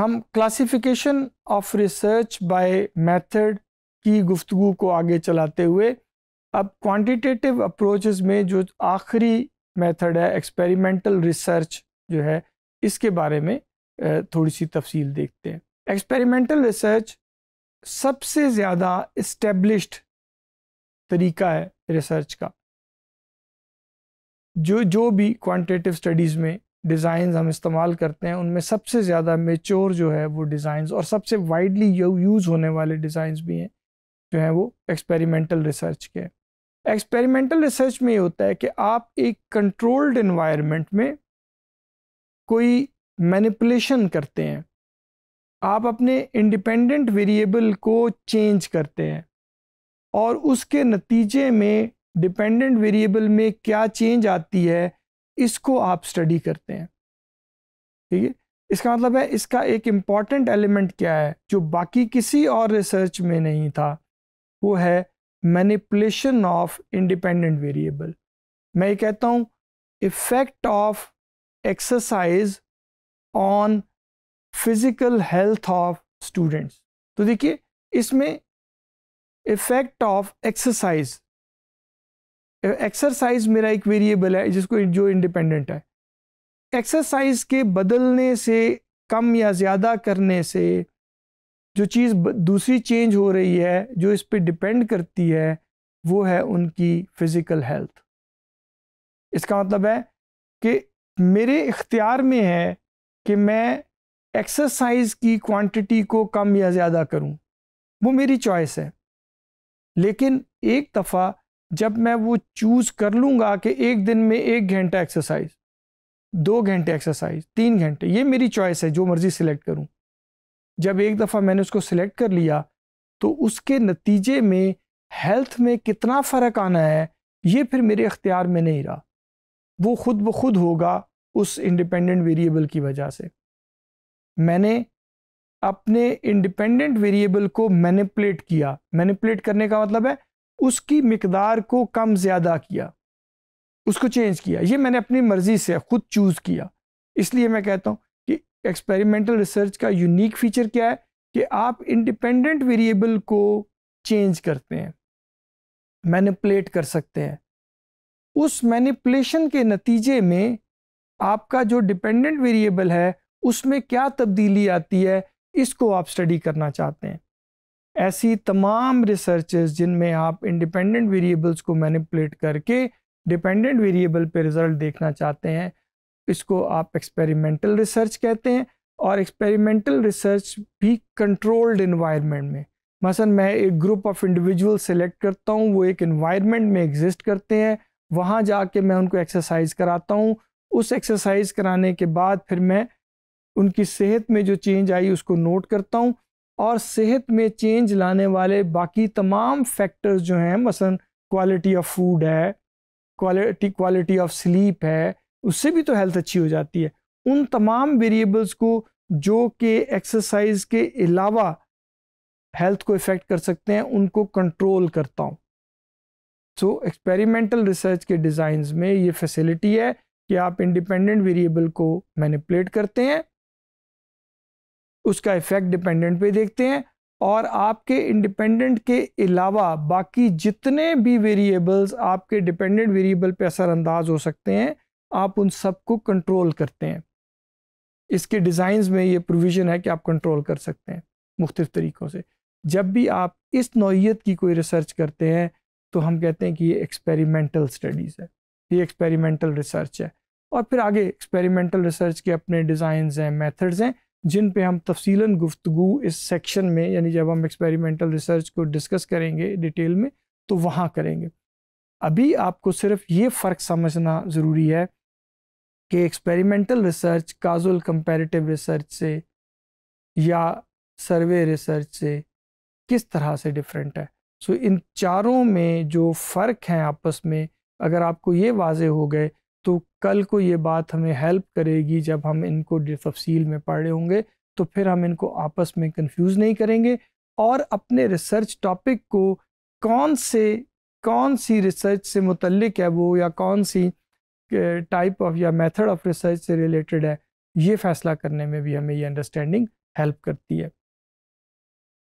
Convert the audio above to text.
हम classification of research by method की गुफ्तु को आगे चलाते हुए अब क्वांटिटेटिव अप्रोचेस में जो आखिरी मेथड है एक्सपेरिमेंटल रिसर्च जो है इसके बारे में थोड़ी सी तफसील देखते हैं एक्सपेरिमेंटल रिसर्च सबसे ज़्यादा इस्टेब्लिश्ड तरीका है रिसर्च का जो जो भी क्वांटिटेटिव स्टडीज़ में डिज़ाइन हम इस्तेमाल करते हैं उनमें सबसे ज़्यादा मेच्योर जो है वो डिज़ाइंस और सबसे वाइडली यूज़ होने वाले डिज़ाइंस भी हैं जो हैं वो एक्सपेरिमेंटल रिसर्च के एक्सपेरिमेंटल रिसर्च में ये होता है कि आप एक कंट्रोल्ड इन्वायरमेंट में कोई मैनिपुलेशन करते हैं आप अपने इंडिपेंडेंट वेरिएबल को चेंज करते हैं और उसके नतीजे में डिपेंडेंट वेरिएबल में क्या चेंज आती है इसको आप स्टडी करते हैं ठीक है इसका मतलब है इसका एक इम्पॉर्टेंट एलिमेंट क्या है जो बाकी किसी और रिसर्च में नहीं था वो है मैनिपुलेशन ऑफ इंडिपेंडेंट वेरिएबल मैं ये कहता हूँ effect of exercise on physical health of students तो देखिए इसमें इफेक्ट ऑफ एक्सरसाइज एक्सरसाइज मेरा एक वेरिएबल है जिसको जो इंडिपेंडेंट है एक्सरसाइज के बदलने से कम या ज़्यादा करने से जो चीज़ दूसरी चेंज हो रही है जो इस पर डिपेंड करती है वो है उनकी फ़िज़िकल हेल्थ इसका मतलब है कि मेरे इख्तियार में है कि मैं एक्सरसाइज की क्वांटिटी को कम या ज़्यादा करूं वो मेरी चॉइस है लेकिन एक दफ़ा जब मैं वो चूज़ कर लूँगा कि एक दिन में एक घंटा एक्सरसाइज दो घंटे एक्सरसाइज तीन घंटे ये मेरी चॉइस है जो मर्ज़ी सिलेक्ट करूँ जब एक दफ़ा मैंने उसको सिलेक्ट कर लिया तो उसके नतीजे में हेल्थ में कितना फ़र्क आना है ये फिर मेरे अख्तियार में नहीं रहा वो खुद ब खुद होगा उस इंडिपेंडेंट वेरिएबल की वजह से मैंने अपने इंडिपेंडेंट वेरिएबल को मैनिपुलेट किया मैनिपुलेट करने का मतलब है उसकी मकदार को कम ज़्यादा किया उसको चेंज किया ये मैंने अपनी मर्ज़ी से ख़ुद चूज़ किया इसलिए मैं कहता हूँ कि एक्सपेरिमेंटल रिसर्च का यूनिक फ़ीचर क्या है कि आप इंडिपेंडेंट वेरिएबल को चेंज करते हैं मैनिपुलेट कर सकते हैं उस मैनिपुलेशन के नतीजे में आपका जो डिपेंडेंट वेरिएबल है उसमें क्या तब्दीली आती है इसको आप स्टडी करना चाहते हैं ऐसी तमाम रिसर्चेज जिनमें आप इंडिपेंडेंट वेरिएबल्स को मैनिपुलेट करके डिपेंडेंट वेरिएबल पे रिज़ल्ट देखना चाहते हैं इसको आप एक्सपेरिमेंटल रिसर्च कहते हैं और एक्सपेरिमेंटल रिसर्च भी कंट्रोल्ड इन्वायरमेंट में मसलन मैं एक ग्रुप ऑफ इंडिविजुअल सेलेक्ट करता हूँ वो एक इन्वायरमेंट में एग्जिस्ट करते हैं वहाँ जाके मैं उनको एक्सरसाइज कराता हूँ उस एक्सरसाइज कराने के बाद फिर मैं उनकी सेहत में जो चेंज आई उसको नोट करता हूँ और सेहत में चेंज लाने वाले बाकी तमाम फैक्टर्स जो हैं मसलन क्वालिटी ऑफ फूड है क्वालिटी क्वालिटी ऑफ स्लीप है उससे भी तो हेल्थ अच्छी हो जाती है उन तमाम वेरिएबल्स को जो कि एक्सरसाइज के अलावा हेल्थ को इफ़ेक्ट कर सकते हैं उनको कंट्रोल करता हूँ सो एक्सपेरिमेंटल रिसर्च के डिज़ाइंस में ये फैसिलिटी है कि आप इंडिपेंडेंट वेरिएबल को मैनिपुलेट करते हैं उसका इफ़ेक्ट डिपेंडेंट पे देखते हैं और आपके इंडिपेंडेंट के अलावा बाकी जितने भी वेरिएबल्स आपके डिपेंडेंट वेरिएबल पे असरअंदाज हो सकते हैं आप उन सबको कंट्रोल करते हैं इसके डिज़ाइंस में ये प्रोविज़न है कि आप कंट्रोल कर सकते हैं मुख्तु तरीक़ों से जब भी आप इस नौीयत की कोई रिसर्च करते हैं तो हम कहते हैं कि ये एक्सपेरिमेंटल स्टडीज़ है ये एक्सपेरिमेंटल रिसर्च है और फिर आगे एक्सपेरिमेंटल रिसर्च के अपने डिज़ाइंस हैं मेथड्स हैं जिन पे हम तफसीला गुफ्तु इस सेक्शन में यानी जब हम एक्सपेरिमेंटल रिसर्च को डिस्कस करेंगे डिटेल में तो वहाँ करेंगे अभी आपको सिर्फ ये फ़र्क समझना ज़रूरी है कि experimental research causal comparative research से या सर्वे रिसर्च से किस तरह से डिफरेंट है सो so, इन चारों में जो फ़र्क हैं आपस में अगर आपको ये वाजे हो गए तो कल को ये बात हमें हेल्प करेगी जब हम इनको तफसील में पढ़े होंगे तो फिर हम इनको आपस में कंफ्यूज नहीं करेंगे और अपने रिसर्च टॉपिक को कौन से कौन सी रिसर्च से मुतलक है वो या कौन सी टाइप ऑफ या मेथड ऑफ रिसर्च से रिलेटेड है ये फैसला करने में भी हमें ये अंडरस्टैंडिंग हेल्प करती है